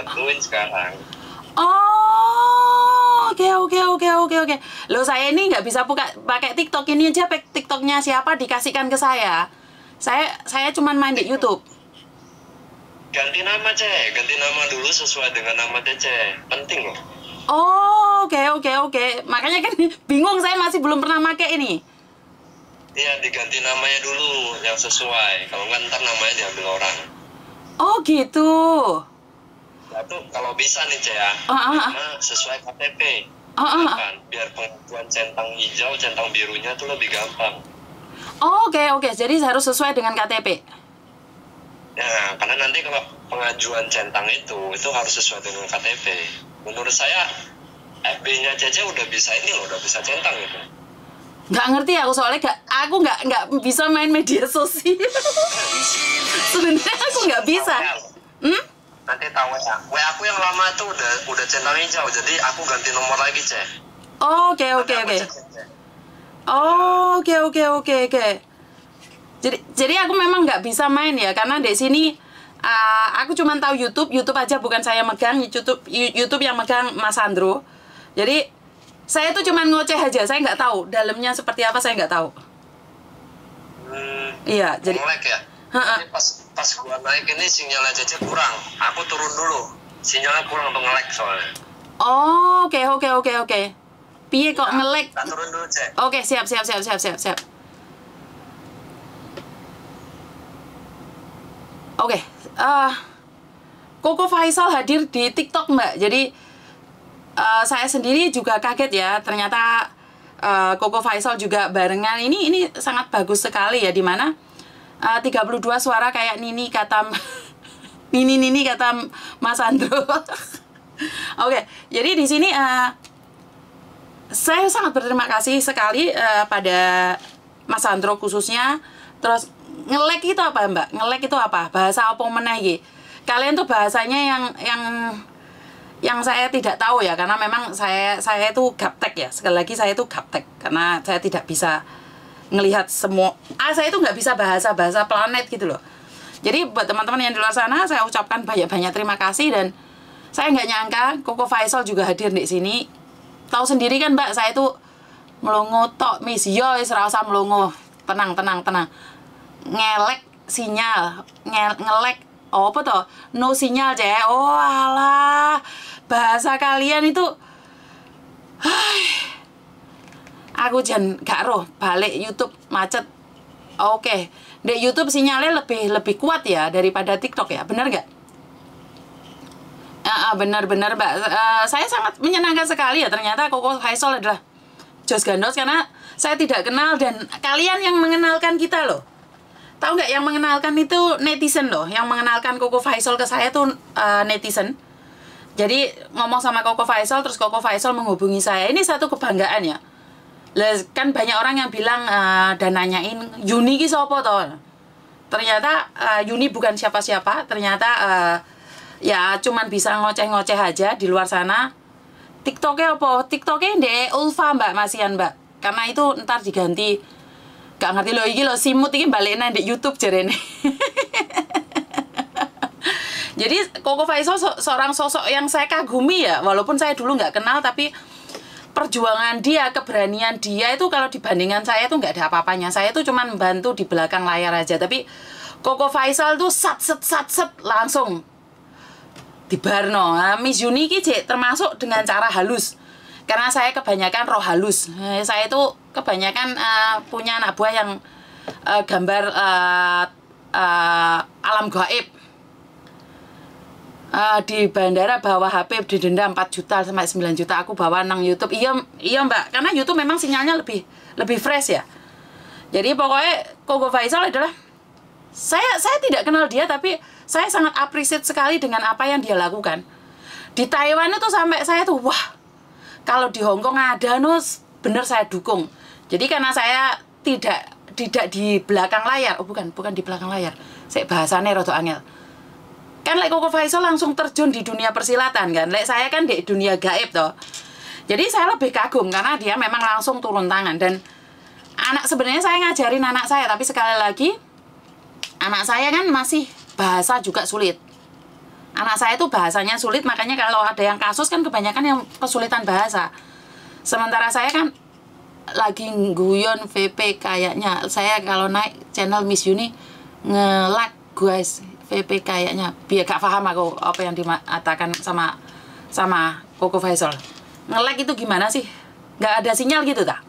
bantuin sekarang oh oke okay, oke okay, oke okay, oke oke lo saya ini nggak bisa buka pakai TikTok ini aja TikToknya siapa dikasihkan ke saya saya saya cuman main di YouTube ganti nama cek ganti nama dulu sesuai dengan nama ceh penting loh Oh, oke okay, oke okay, oke. Okay. Makanya kan bingung saya masih belum pernah pakai ini. Iya, diganti namanya dulu yang sesuai. Kalau nggak ntar namanya diambil orang. Oh, gitu. Satu kalau bisa nih ya oh, oh, oh. sesuai KTP. Oh, ah, oh, ah, ah. Kan? Biar pengajuan centang hijau, centang birunya tuh lebih gampang. Oh, oke okay, oke. Okay. Jadi harus sesuai dengan KTP. Nah, ya, karena nanti kalau pengajuan centang itu itu harus sesuai dengan KTP. Menurut saya FB-nya Cece udah bisa ini loh, udah bisa centang gitu. Gak ngerti aku soalnya gak, aku nggak nggak bisa main media sosial. Sebenarnya aku nggak bisa. Hmm? nanti tahu ya, WA aku yang lama itu udah udah centang hijau, jadi aku ganti nomor lagi, Cek. Oke, oke, oke. Oke, oke, oke, oke. Jadi jadi aku memang nggak bisa main ya karena di sini uh, aku cuma tahu YouTube, YouTube aja bukan saya megang, YouTube YouTube yang megang Mas Andro. Jadi saya tuh cuma ngoceh aja, saya nggak tahu dalamnya seperti apa saya nggak tahu. Hmm, iya, hmm, jadi. Melek ya? ini pas pas gua naik ini sinyalnya Cece kurang. Aku turun dulu. Sinyalnya kurang untuk ngelek soalnya. Oh, oke okay, oke okay, oke okay, oke. Okay. Piye kok nah, ngelek? Nah, turun dulu, Cek. Oke, okay, siap siap siap siap siap siap. Oke, okay. uh, eh, Koko Faisal hadir di TikTok Mbak. Jadi uh, saya sendiri juga kaget ya, ternyata uh, Koko Faisal juga barengan. Ini ini sangat bagus sekali ya, dimana Eh, uh, 32 suara kayak Nini kata Nini Nini kata Mas Andro. Oke, okay, jadi di sini uh, saya sangat berterima kasih sekali uh, pada Mas Andro khususnya. Terus ngelek itu apa Mbak? Ngelek itu apa? Bahasa apa gitu Kalian tuh bahasanya yang yang yang saya tidak tahu ya karena memang saya saya itu gaptek ya sekali lagi saya itu gaptek karena saya tidak bisa ngelihat semua ah saya itu nggak bisa bahasa bahasa planet gitu loh jadi buat teman-teman yang di luar sana saya ucapkan banyak-banyak terima kasih dan saya nggak nyangka Koko Faisal juga hadir di sini tahu sendiri kan mbak saya itu melongo tok mis yo serasa melongo tenang tenang tenang ngelek sinyal Nge ngelek oh, apa toh no sinyal cek oh alah bahasa kalian itu Hai, aku jen gak roh balik YouTube macet oke okay. di YouTube sinyalnya lebih lebih kuat ya daripada TikTok ya benar nggak uh, ah, uh, ah, benar benar mbak uh, saya sangat menyenangkan sekali ya ternyata Koko Faisal adalah Jos Gandos karena saya tidak kenal dan kalian yang mengenalkan kita loh tahu nggak yang mengenalkan itu netizen loh yang mengenalkan Koko Faisal ke saya tuh uh, netizen jadi ngomong sama Koko Faisal terus Koko Faisal menghubungi saya ini satu kebanggaan ya kan banyak orang yang bilang uh, dan nanyain Yuni ki sopo to ternyata uh, Yuni bukan siapa-siapa ternyata uh, ya cuman bisa ngoceh-ngoceh aja di luar sana TikToknya apa? TikToknya ndek Ulfa mbak Masian mbak karena itu ntar diganti gak ngerti lo iki lo simut ini balik di YouTube jerene jadi Koko Faisal so seorang sosok yang saya kagumi ya walaupun saya dulu nggak kenal tapi perjuangan dia, keberanian dia itu kalau dibandingkan saya itu nggak ada apa-apanya. Saya itu cuman membantu di belakang layar aja. Tapi Koko Faisal tuh sat sat sat set langsung di Barno. Nah, Miss Juni ki termasuk dengan cara halus. Karena saya kebanyakan roh halus. Eh, saya itu kebanyakan uh, punya anak buah yang uh, gambar uh, uh, alam gaib uh, di bandara bawa HP didenda 4 juta sampai 9 juta aku bawa nang YouTube iya iya mbak karena YouTube memang sinyalnya lebih lebih fresh ya jadi pokoknya Kogo Faisal adalah saya saya tidak kenal dia tapi saya sangat appreciate sekali dengan apa yang dia lakukan di Taiwan itu sampai saya tuh wah kalau di Hong Kong ada nus bener saya dukung jadi karena saya tidak tidak di belakang layar oh bukan bukan di belakang layar saya bahasannya rotok angel kan like Koko Faisal langsung terjun di dunia persilatan kan like saya kan di dunia gaib toh jadi saya lebih kagum karena dia memang langsung turun tangan dan anak sebenarnya saya ngajarin anak saya tapi sekali lagi anak saya kan masih bahasa juga sulit anak saya itu bahasanya sulit makanya kalau ada yang kasus kan kebanyakan yang kesulitan bahasa sementara saya kan lagi guyon VP kayaknya saya kalau naik channel Miss Yuni ngelag guys VP kayaknya biar gak paham aku apa yang dimatakan sama sama Koko Faisal ngelag itu gimana sih nggak ada sinyal gitu tak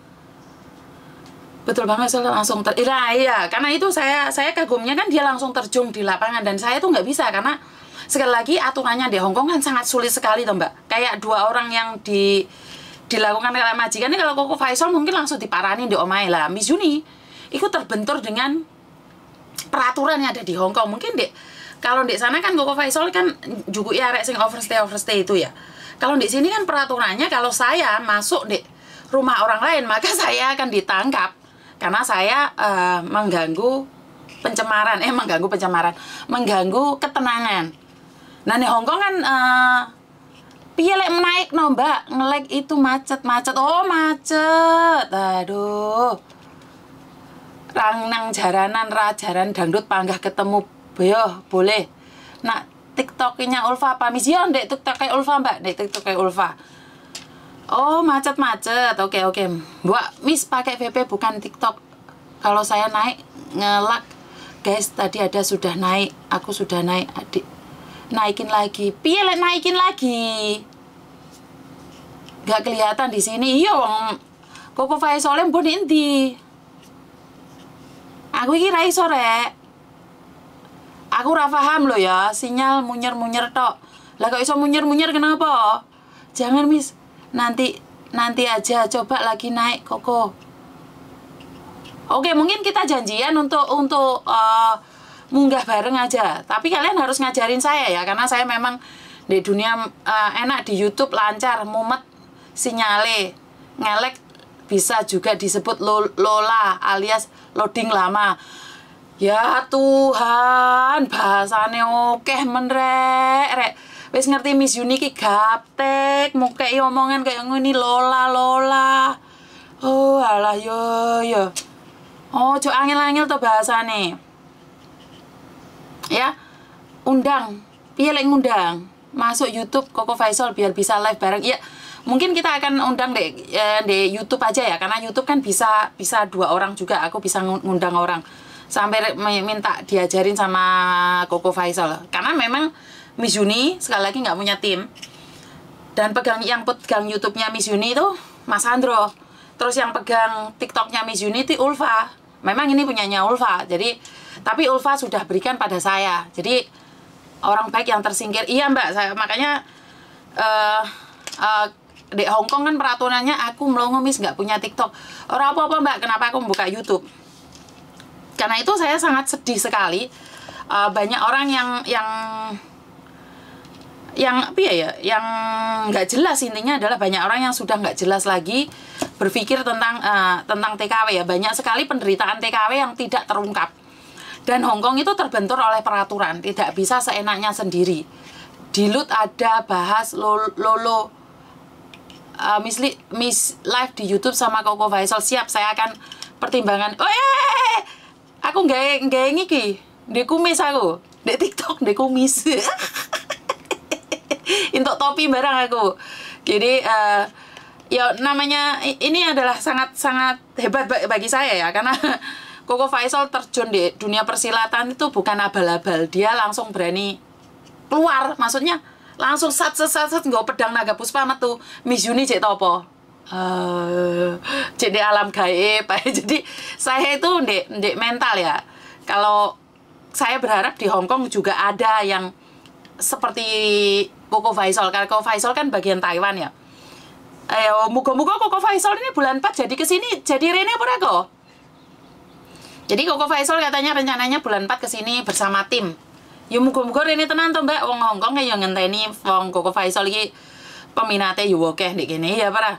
betul banget saya langsung ter nah, iya karena itu saya saya kagumnya kan dia langsung terjun di lapangan dan saya tuh nggak bisa karena sekali lagi aturannya di Hongkong kan sangat sulit sekali tuh mbak kayak dua orang yang di dilakukan oleh majikan ini kalau Koko Faisal mungkin langsung diparani di Omai lah Miss Juni ikut terbentur dengan peraturan yang ada di Hong Kong mungkin dek kalau di sana kan Koko Faisal kan juga ya racing overstay overstay itu ya kalau di sini kan peraturannya kalau saya masuk dek rumah orang lain maka saya akan ditangkap karena saya uh, mengganggu pencemaran eh mengganggu pencemaran mengganggu ketenangan nah di Kong kan uh, eh, naik menaik no mbak ngelek itu macet macet oh macet aduh rang nang jaranan jaran dangdut panggah ketemu boyo boleh nak tiktoknya Ulfa Mision ya, dek, tuk tiktoknya Ulfa mbak dek tiktoknya Ulfa oh macet-macet oke okay, oke okay. mbak miss pakai VP bukan tiktok kalau saya naik ngelak guys tadi ada sudah naik aku sudah naik adik naikin lagi pilih naikin lagi Gak kelihatan di sini iya kok Koko Faisolem pun inti Aku iki ra iso rek. Aku rafaham paham loh ya, sinyal munyer-munyer tok. Lah kok iso munyer-munyer kenapa? Jangan mis, nanti nanti aja coba lagi naik koko. Oke, mungkin kita janjian untuk untuk uh, munggah bareng aja. Tapi kalian harus ngajarin saya ya karena saya memang di dunia uh, enak di YouTube lancar, mumet sinyale, ngelek bisa juga disebut Lola alias loading lama. Ya Tuhan, bahasane oke menrek rek. Wis ngerti Miss Yuni ki gaptek, mau kayak omongan kayak ngini Lola Lola. Oh alah yo yo. Oh, cok angin angin tuh bahasane. Ya. Undang, piye lagi undang. Masuk YouTube Koko Faisal biar bisa live bareng. Iya mungkin kita akan undang di, eh, di YouTube aja ya karena YouTube kan bisa bisa dua orang juga aku bisa ngundang orang sampai minta diajarin sama Koko Faisal karena memang Miss Juni sekali lagi nggak punya tim dan pegang yang pegang YouTube-nya Miss Juni itu Mas Andro terus yang pegang TikTok-nya Miss Juni itu Ulfa memang ini punyanya Ulfa jadi tapi Ulfa sudah berikan pada saya jadi orang baik yang tersingkir iya mbak saya makanya uh, uh, di Hong Kong kan peraturannya aku melongo mis nggak punya TikTok. Orang apa apa mbak, kenapa aku membuka YouTube? Karena itu saya sangat sedih sekali. Uh, banyak orang yang yang yang apa ya yang nggak jelas intinya adalah banyak orang yang sudah nggak jelas lagi berpikir tentang uh, tentang TKW ya banyak sekali penderitaan TKW yang tidak terungkap dan Hongkong itu terbentur oleh peraturan tidak bisa seenaknya sendiri di LUT ada bahas lolo, lolo uh, Miss, Li, Miss Live di YouTube sama Koko Faisal siap saya akan pertimbangan. Oh, eh, aku nggak nggak ngiki, di kumis aku, di TikTok di kumis. Untuk topi barang aku. Jadi uh, ya namanya ini adalah sangat sangat hebat bagi saya ya karena Koko Faisal terjun di dunia persilatan itu bukan abal-abal dia langsung berani keluar maksudnya langsung sat sat sat sat nggak pedang naga puspa metu Mizuni cek topo uh, jadi alam gaib jadi saya itu ndek ndek mental ya kalau saya berharap di Hong Kong juga ada yang seperti Koko Faisal karena Koko Faisal kan bagian Taiwan ya ayo eh, muka-muka Koko Faisal ini bulan 4 jadi kesini jadi Rene apa kok jadi Koko Faisal katanya rencananya bulan 4 kesini bersama tim Ya mukul-mukul ini tenan tuh Mbak. Wong Hongkong ya ngenteni wong Koko Faisal iki peminatnya juga akeh di kene ya para.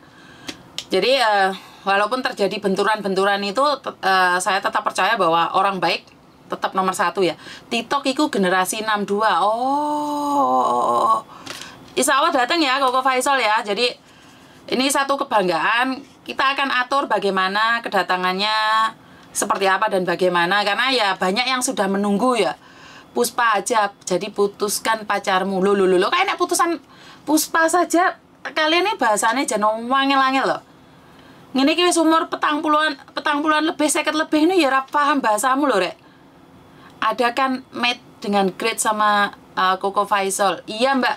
Jadi uh, walaupun terjadi benturan-benturan itu uh, saya tetap percaya bahwa orang baik tetap nomor satu ya. TikTok itu generasi 62. Oh. Insya Allah datang ya Koko Faisal ya. Jadi ini satu kebanggaan. Kita akan atur bagaimana kedatangannya seperti apa dan bagaimana karena ya banyak yang sudah menunggu ya. Puspa aja jadi putuskan pacarmu lo lo lo lo kayak enak putusan Puspa saja kalian ini bahasannya jangan wange wangel lo ini iki umur petang puluhan petang puluhan lebih seket lebih ini ya paham bahasamu lo rek ada kan met dengan grade sama uh, eh, Koko Faisal iya mbak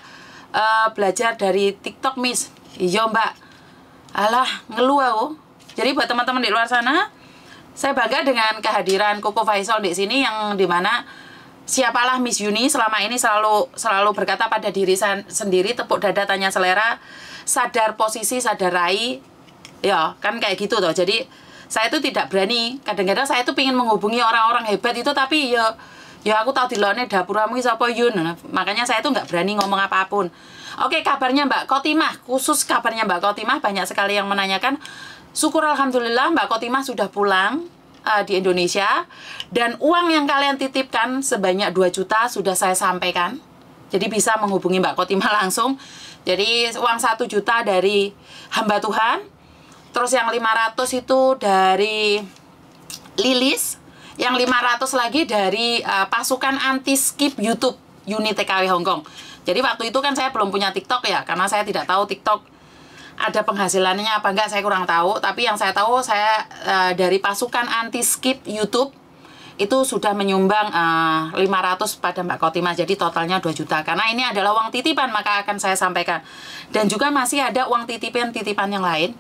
uh, belajar dari TikTok miss iya mbak alah ngeluh aku jadi buat teman-teman di luar sana saya bangga dengan kehadiran Koko Faisal di sini yang dimana siapalah Miss Yuni selama ini selalu selalu berkata pada diri sendiri tepuk dada tanya selera sadar posisi sadar rai ya kan kayak gitu toh jadi saya itu tidak berani kadang-kadang saya itu ingin menghubungi orang-orang hebat itu tapi ya ya aku tahu di luarnya dapur kamu siapa Yun nah, makanya saya itu nggak berani ngomong apapun oke kabarnya Mbak Kotimah khusus kabarnya Mbak Kotimah banyak sekali yang menanyakan syukur Alhamdulillah Mbak Kotimah sudah pulang uh, di Indonesia dan uang yang kalian titipkan sebanyak 2 juta sudah saya sampaikan. Jadi bisa menghubungi Mbak Kotima langsung. Jadi uang 1 juta dari hamba Tuhan. Terus yang 500 itu dari Lilis, yang 500 lagi dari uh, pasukan anti skip YouTube unit TKW Hongkong. Jadi waktu itu kan saya belum punya TikTok ya, karena saya tidak tahu TikTok ada penghasilannya apa enggak saya kurang tahu tapi yang saya tahu saya uh, dari pasukan anti skip YouTube itu sudah menyumbang uh, eh, 500 pada Mbak Kotima jadi totalnya 2 juta karena ini adalah uang titipan maka akan saya sampaikan dan juga masih ada uang titipan-titipan yang lain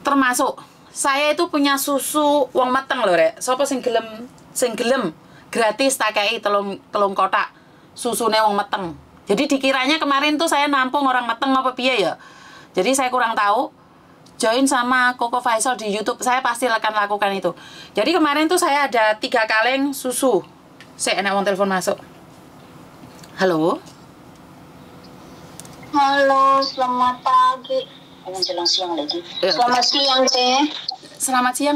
termasuk saya itu punya susu uang mateng loh rek sopo sing gelem sing gelem gratis tak kayak telung, telung kotak susunya uang mateng jadi dikiranya kemarin tuh saya nampung orang mateng apa piye ya jadi saya kurang tahu, join sama Koko Faisal di YouTube, saya pasti akan lakukan itu. Jadi kemarin tuh saya ada tiga kaleng susu. Saya enak uang telepon masuk. Halo. Halo, selamat pagi. Ini siang lagi. Iya. Selamat siang, Teh. Selamat siang,